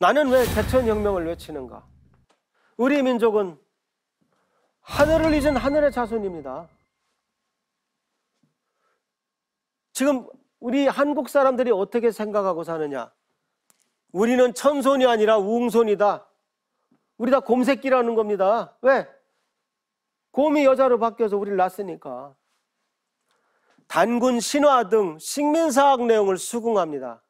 나는 왜 개천혁명을 외치는가? 우리 민족은 하늘을 잊은 하늘의 자손입니다. 지금 우리 한국 사람들이 어떻게 생각하고 사느냐? 우리는 천손이 아니라 웅손이다. 우리 다 곰새끼라는 겁니다. 왜? 곰이 여자로 바뀌어서 우리를 낳았으니까. 단군 신화 등 식민사학 내용을 수긍합니다.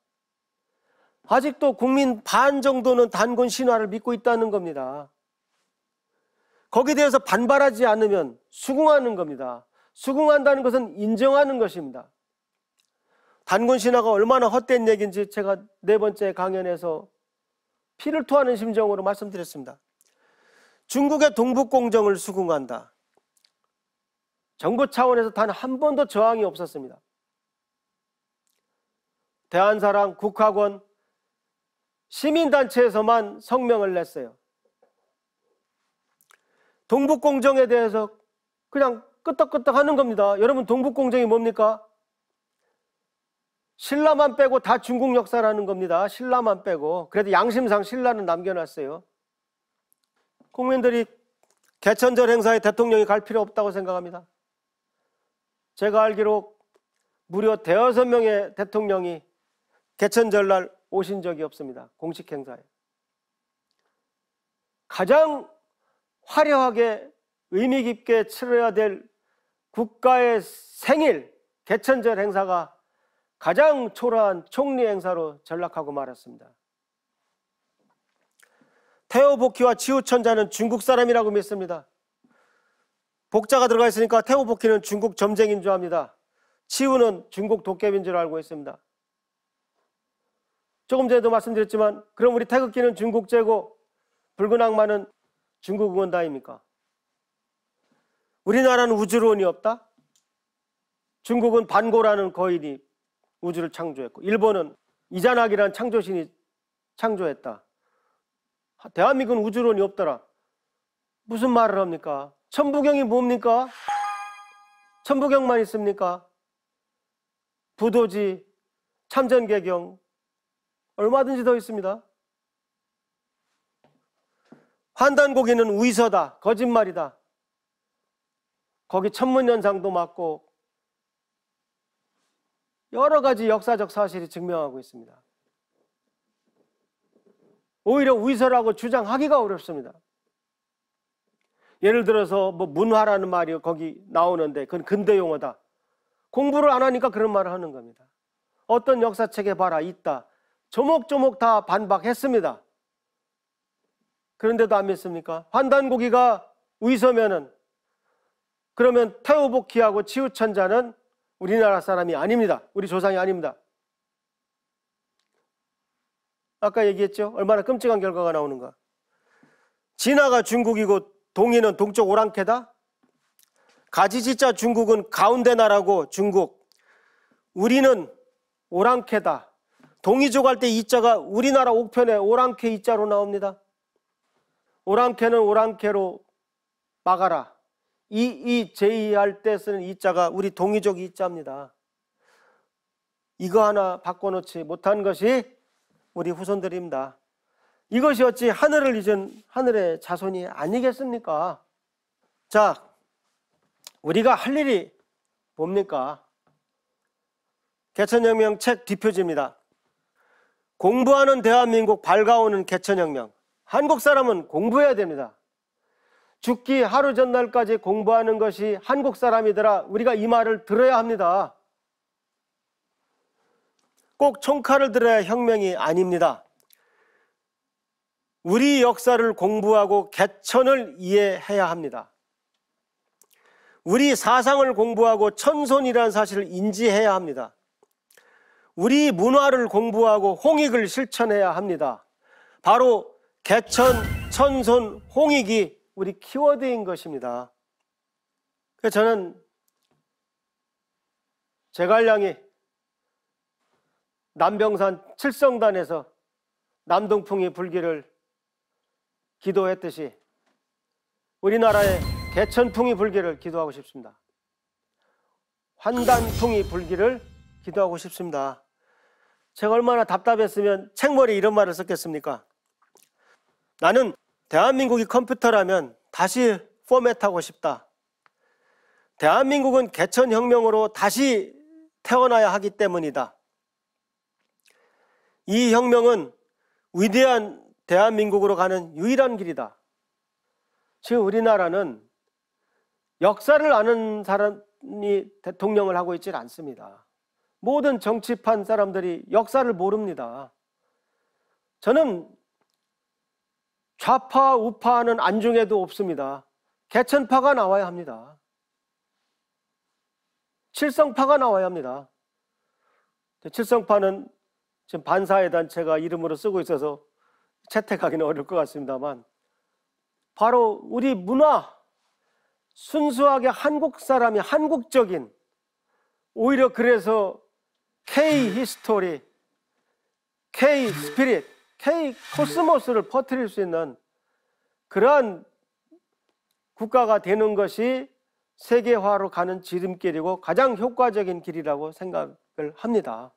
아직도 국민 반 정도는 단군 신화를 믿고 있다는 겁니다. 거기에 대해서 반발하지 않으면 수긍하는 겁니다. 수긍한다는 것은 인정하는 것입니다. 단군 신화가 얼마나 헛된 얘기인지 제가 네 번째 강연에서 피를 토하는 심정으로 말씀드렸습니다. 중국의 동북공정을 수긍한다. 정부 차원에서 단 한 번도 저항이 없었습니다. 대한사랑, 국학원, 시민단체에서만 성명을 냈어요. 동북공정에 대해서 그냥 끄떡끄떡 하는 겁니다. 여러분, 동북공정이 뭡니까? 신라만 빼고 다 중국 역사라는 겁니다. 신라만 빼고. 그래도 양심상 신라는 남겨놨어요. 국민들이 개천절 행사에 대통령이 갈 필요 없다고 생각합니다. 제가 알기로 무려 대여섯 명의 대통령이 개천절날 오신 적이 없습니다. 공식 행사에. 가장 화려하게 의미 깊게 치러야 될 국가의 생일, 개천절 행사가 가장 초라한 총리 행사로 전락하고 말았습니다. 태호 복희와 치우천자는 중국 사람이라고 믿습니다. 복자가 들어가 있으니까 태호 복희는 중국 점쟁인 줄 압니다. 치우는 중국 도깨비인 줄 알고 있습니다. 조금 전에도 말씀드렸지만 그럼 우리 태극기는 중국 제고 붉은 악마는 중국 응원단입니까? 우리나라는 우주론이 없다? 중국은 반고라는 거인이 우주를 창조했고 일본은 이자나기라는 창조신이 창조했다. 대한민국은 우주론이 없더라. 무슨 말을 합니까? 천부경이 뭡니까? 천부경만 있습니까? 부도지, 참전개경, 얼마든지 더 있습니다. 환단 고기는 위서다, 거짓말이다. 거기 천문연상도 맞고 여러 가지 역사적 사실이 증명하고 있습니다. 오히려 위서라고 주장하기가 어렵습니다. 예를 들어서 뭐 문화라는 말이 거기 나오는데 그건 근대 용어다. 공부를 안 하니까 그런 말을 하는 겁니다. 어떤 역사책에 봐라 있다. 조목조목 다 반박했습니다. 그런데도 안 믿습니까? 환단고기가 위서면은 그러면 태우복희하고 치우천자는 우리나라 사람이 아닙니다. 우리 조상이 아닙니다. 아까 얘기했죠? 얼마나 끔찍한 결과가 나오는가. 진화가 중국이고 동이는 동쪽 오랑캐다? 가지지자 중국은 가운데 나라고 중국. 우리는 오랑캐다. 동이족 할 때 이자가 우리나라 옥편에 오랑캐 이자로 나옵니다. 오랑캐는 오랑캐로 막아라. 이, 이, 제이 할때 쓰는 이자가 우리 동이족 이자입니다. 이거 하나 바꿔놓지 못한 것이 우리 후손들입니다. 이것이 어찌 하늘을 잊은 하늘의 자손이 아니겠습니까? 자, 우리가 할 일이 뭡니까? 개천혁명 책 뒷표지입니다. 공부하는 대한민국 밝아오는 개천혁명. 한국 사람은 공부해야 됩니다. 죽기 하루 전날까지 공부하는 것이 한국 사람이더라. 우리가 이 말을 들어야 합니다. 꼭 총칼을 들어야 혁명이 아닙니다. 우리 역사를 공부하고 개천을 이해해야 합니다. 우리 사상을 공부하고 천손이라는 사실을 인지해야 합니다. 우리 문화를 공부하고 홍익을 실천해야 합니다. 바로 개천, 천손, 홍익이 우리 키워드인 것입니다. 그래서 저는 제갈량이 남병산 칠성단에서 남동풍이 불기를 기도했듯이 우리나라의 개천풍이 불기를 기도하고 싶습니다. 환단풍이 불기를 기도하고 싶습니다. 제가 얼마나 답답했으면 책머리 이런 말을 썼겠습니까? 나는 대한민국이 컴퓨터라면 다시 포맷하고 싶다. 대한민국은 개천혁명으로 다시 태어나야 하기 때문이다. 이 혁명은 위대한 대한민국으로 가는 유일한 길이다. 지금 우리나라는 역사를 아는 사람이 대통령을 하고 있지 않습니다. 모든 정치판 사람들이 역사를 모릅니다. 저는 좌파 우파는 안중에도 없습니다. 개천파가 나와야 합니다. 칠성파가 나와야 합니다. 칠성파는 지금 반사회 단체가 이름으로 쓰고 있어서 채택하기는 어려울 것 같습니다만 바로 우리 문화 순수하게 한국 사람이 한국적인 오히려 그래서 K 히스토리, K 스피릿, K 코스모스를 퍼뜨릴 수 있는 그러한 국가가 되는 것이 세계화로 가는 지름길이고 가장 효과적인 길이라고 생각을 합니다.